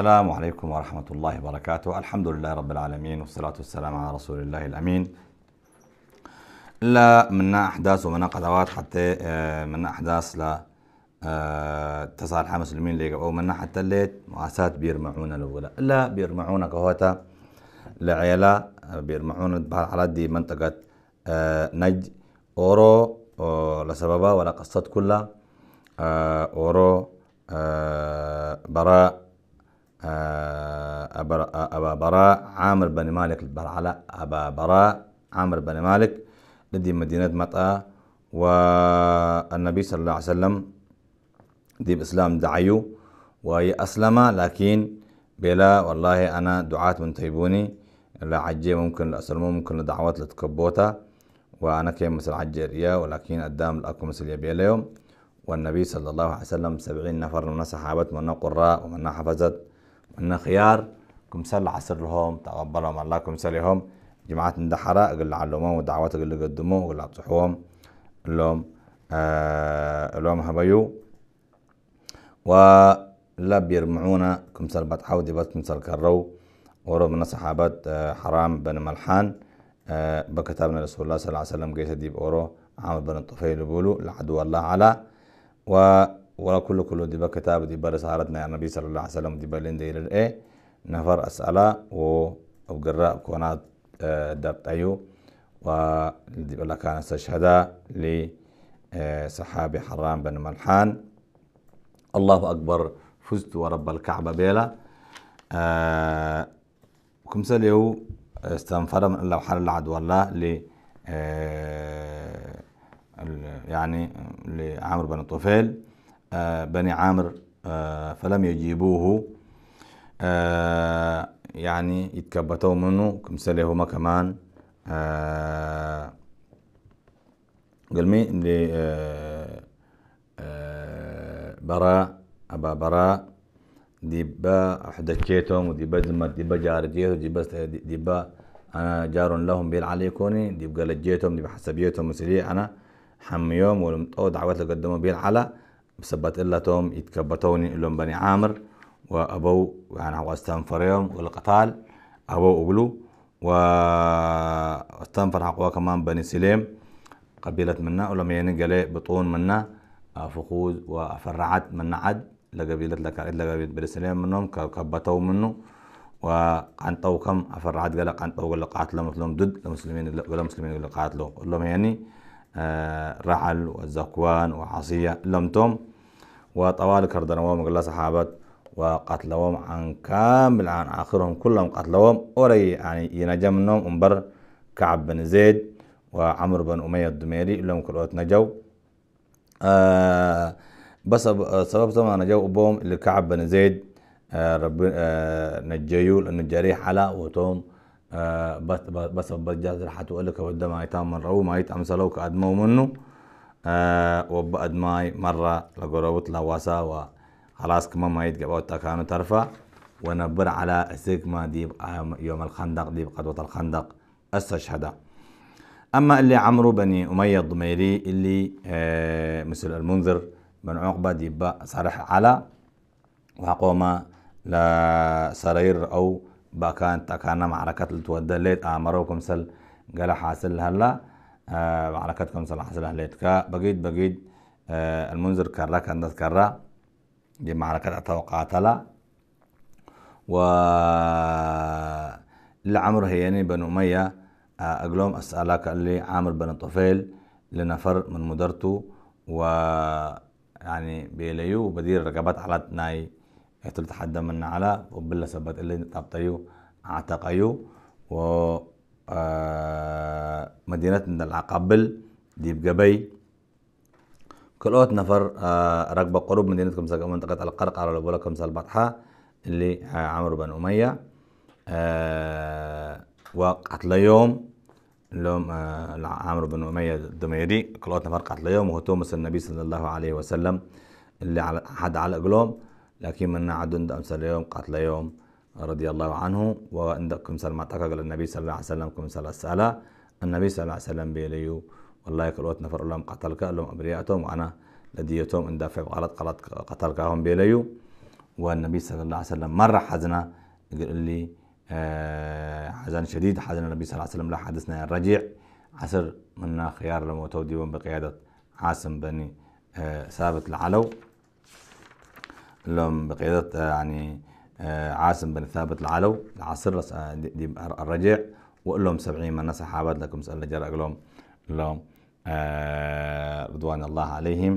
السلام عليكم ورحمة الله وبركاته الحمد لله رب العالمين والصلاة والسلام على رسول الله الأمين لا من أحداث ومن قدوات حتى آه، من أحداث لا تسعة مسلمين المين ليك أو من حتى الليت مؤسسات بيرمعونا الأولى لا بيرمعونا كهوتا لعيلة آه، بيرمعونا على دي منطقة آه، نج أورو لسببها ولا قصة كلها أورو براء أبا براء عامر بن مالك البرعلاء أبا براء عامر بن مالك لدي مدينة مطأ والنبي صلى الله عليه وسلم دي بإسلام دعيو وهي وأسلم لكن بلا والله أنا دعات من تيبوني لا عجي ممكن لأسلمه ممكن لدعوات لتكبوتا وأنا كيم مثل عجيريا ولكن قدام الأكو مثل يبي اليوم والنبي صلى الله عليه وسلم سبعين نفر من صحابته من قراء ومن حفظت ومن خيار كم عصر لهم تقبلهم الله كم لهم جماعات اندحرة قل لعلمهم ودعوات قل قدموه قل أبطحوهم لهم آه لهم هبيو ولا بيرمعونا سال بطحو دي كمثال كرو ورب من صحابات آه حرام بن ملحان آه بكتابنا رسول الله صلى الله عليه وسلم قيسة ديب أورو عامر بن الطفيل بولو لعدو الله على و ولا كل كل بكتاب دي ديبا رسالتنا يا النبي صلى الله عليه وسلم دي بلين دي الايه نفر أسألة وقراء كونات آه، درتايو ولدبلا كان استشهد لصحابي آه، حرام بن ملحان الله أكبر فزت ورب الكعبة بيلا آه، كم سليو استنفر من الله حال العد والله ل يعني لعامر بن طفيل بني عامر فلم يجيبوه آه، يعني يتكبتوا منه كمثل هما كمان آه، قال مي اللي آه، براء أبا براء ديبا حدكيتهم وديبا زما ديبا جارجيتهم ديبا ديبا أنا جار لهم بيل عليكوني ديبا لجيتهم ديبا حسبيتهم مسلي أنا حميهم ولمطو دعوات لقدموا بيل على بسبت إلا توم يتكبتوني لهم بني عامر وأبو يعني واستنفرهم والقتال أبوا أقلوا واستنفر حقوا كمان بني سليم قبيلة منا ولما ينقل بطون منا فخوذ وفرعت منا عد لقبيلة لقبيلة بني سليم منهم كبتوا منه وقنطوا كم أفرعت قال قنطوا قال قاتلوا مثلهم ضد المسلمين ولا مسلمين اللي قاتلوا لهم يعني آه، رحل رعل وعصية لمتم وطوال كردنوا مقلا صحابات وقتلهم عن كامل عن آخرهم كلهم قتلهم أري يعني ينجم منهم أمبر كعب بن زيد وعمر بن أمية الدميري لهم كلوت نجوا آه بس سبب طبعا نجوا أبوهم اللي كعب بن زيد آه رب آه نجيو لأنه جريح على وتوم آه بس بس بجاز راح وقال لك ما يتم من رو ما يتم سلوك أدمو منه آه وبأدماي مرة لقروت لواسا و خلاص كمان ما يتقبعوا كانوا ترفع ونبر على سيجما ديب آه، يوم الخندق ديب قدوة الخندق استشهد أما اللي عمرو بني أمية الضميري اللي آه مثل المنذر بن عقبة ديب صرح على وقوم لسرير أو بكان تكان معركة التودة ليت أمروكم آه، سل قال حاصل هلا آه، معركتكم سل حاصل هلا بقيد بقيت بقيت آه المنذر كرة كانت كرة بمعركة و لعمر هياني بن أمية آه، أقلوم أسألك اللي عامر بن طفيل لنفر من مدرته و يعني بيليو بدير رقبات على ناي يحتل تحدى من على وبلا سبت اللي تبطيو اعتقيو و آه، مدينة العقبل ديب قبي كالوت نفر آه، راكبة قرب مدينتكم منطقة القرق على بولا كمسة البطحة اللي آه، عمرو بن أمية آه، وقتل يوم لهم عمرو بن أمية الدميري كالوت نفر قتل يوم وهو تومس النبي صلى الله عليه وسلم اللي على حد على قلوم لكن من عدن أمسل يوم قتل يوم رضي الله عنه وعندكم سلمة تكاك النبي صلى الله عليه وسلم كم سلسلة النبي صلى الله عليه وسلم بيليو والله كلوت نفر لهم قتلك لهم أبرياتهم وأنا لديتهم إن دافع غلط غلط قتلك هم بيليو والنبي صلى الله عليه وسلم مرة حزنا يقول لي آه حزن شديد حزن النبي صلى الله عليه وسلم لا حدثنا الرجيع عسر منا خيار لموتو ديوان بقيادة عاصم بني آه ثابت العلو لهم بقيادة آه يعني آه عاصم بن ثابت العلو العصر الرجيع آه، وقول لهم سبعين من صحابات لكم سأل جرى لهم لهم آه، رضوان الله عليهم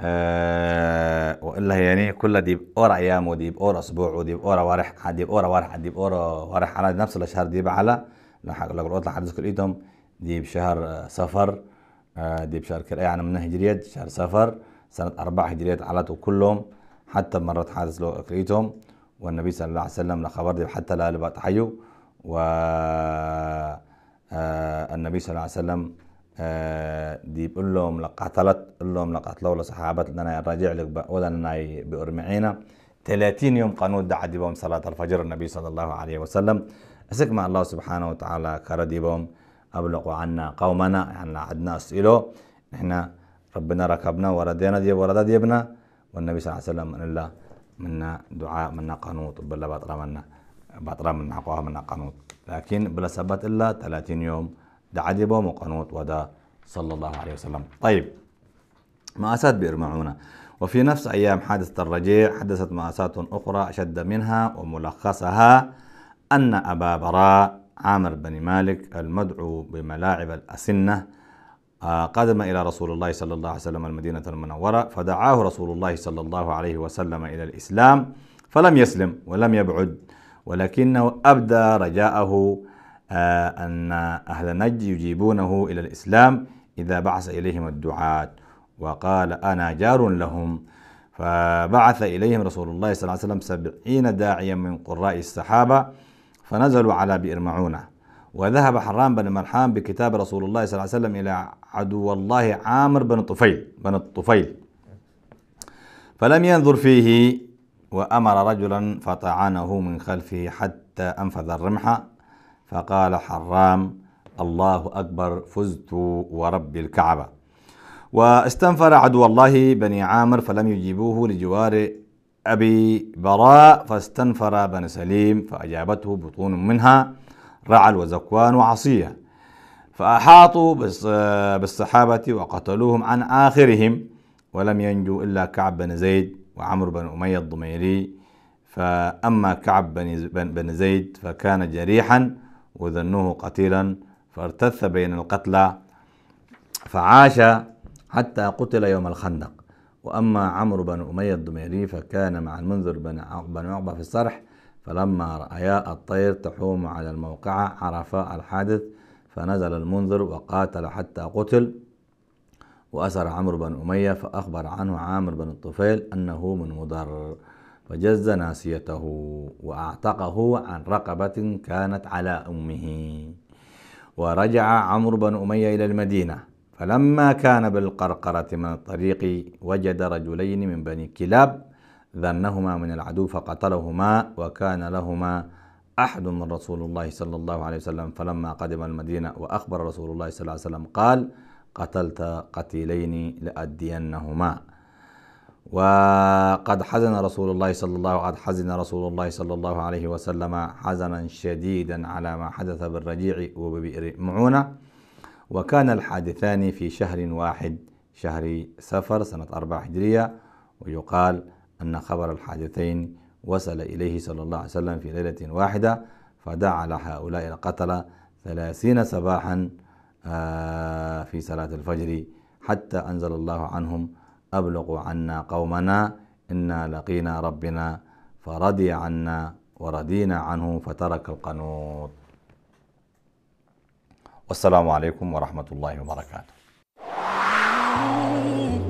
آه، وإلا يعني كل دي بقرا أيام ودي بقرا أسبوع ودي بقرا وارح دي بقرا وارح دي بقرا وارح على نفس الشهر دي على لو قلت لحضرتك إيدهم دي بشهر آه، سفر دي بشهر كر يعني من هجرية شهر سفر سنة أربع هجرية على كلهم حتى مرات حادث لو لقيتهم والنبي صلى الله عليه وسلم لخبر دي حتى لا لبقى حيو و آه، النبي صلى الله عليه وسلم آه، دي بقول لهم لقاتلت قول لهم لقاتلوا لصحابات لنا راجع لك ولا لنا بأرمعينا 30 يوم قانون دعدي بهم صلاة الفجر النبي صلى الله عليه وسلم أسك مع الله سبحانه وتعالى كردي بهم أبلغوا عنا قومنا يعني عدنا أسئله نحن ربنا ركبنا وردينا دي وردا ديبنا والنبي صلى الله عليه وسلم من الله منا دعاء منا قنوط بالله الله بطرمنا بعطرا من حقها من قنوت لكن بلا سبت إلا 30 يوم دا عدبه مقنوت ودا صلى الله عليه وسلم طيب مأساة بئر وفي نفس أيام حادثة الرجيع حدثت مآسات أخرى أشد منها وملخصها أن أبا براء عامر بن مالك المدعو بملاعب الأسنة آه، قدم إلى رسول الله صلى الله عليه وسلم المدينة المنورة فدعاه رسول الله صلى الله عليه وسلم إلى الإسلام فلم يسلم ولم يبعد ولكنه أبدى رجاءه آه، أن أهل نجد يجيبونه إلى الإسلام إذا بعث إليهم الدعاة وقال أنا جار لهم فبعث إليهم رسول الله صلى الله عليه وسلم سبعين داعيا من قراء الصحابة فنزلوا على بئر معونة وذهب حرام بن مرحام بكتاب رسول الله صلى الله عليه وسلم إلى عدو الله عامر بن طفيل بن الطفيل فلم ينظر فيه وأمر رجلا فطعنه من خلفه حتى أنفذ الرمح فقال حرام الله أكبر فزت ورب الكعبة واستنفر عدو الله بني عامر فلم يجيبوه لجوار أبي براء فاستنفر بن سليم فأجابته بطون منها رعل وزكوان وعصية فأحاطوا بالصحابة وقتلوهم عن آخرهم ولم ينجو إلا كعب بن زيد وعمرو بن أمية الضميري فأما كعب بن زيد فكان جريحا وذنوه قتيلا فارتث بين القتلى فعاش حتى قتل يوم الخندق وأما عمرو بن أمية الضميري فكان مع المنذر بن عقبة في الصرح فلما رأيا الطير تحوم على الموقعة عرفا الحادث فنزل المنذر وقاتل حتى قتل وأسر عمرو بن أمية فأخبر عنه عامر بن الطفيل أنه من مضر فجز ناسيته وأعتقه عن رقبة كانت على أمه ورجع عمرو بن أمية إلى المدينة فلما كان بالقرقرة من الطريق وجد رجلين من بني كلاب ظنهما من العدو فقتلهما وكان لهما أحد من رسول الله صلى الله عليه وسلم فلما قدم المدينة وأخبر رسول الله صلى الله عليه وسلم قال قتلت قتيلين لأدينهما وقد حزن رسول الله صلى الله قد حزن رسول الله صلى الله عليه وسلم حزنا شديدا على ما حدث بالرجيع وببئر معونة وكان الحادثان في شهر واحد شهر سفر سنة أربعة هجرية ويقال أن خبر الحادثين وصل إليه صلى الله عليه وسلم في ليلة واحدة فدعا على هؤلاء القتلة ثلاثين صباحا آه، في صلاة الفجر حتى أنزل الله عنهم أبلغوا عنا قومنا إنا لقينا ربنا فرضي عنا ورضينا عنه فترك القنوط والسلام عليكم ورحمة الله وبركاته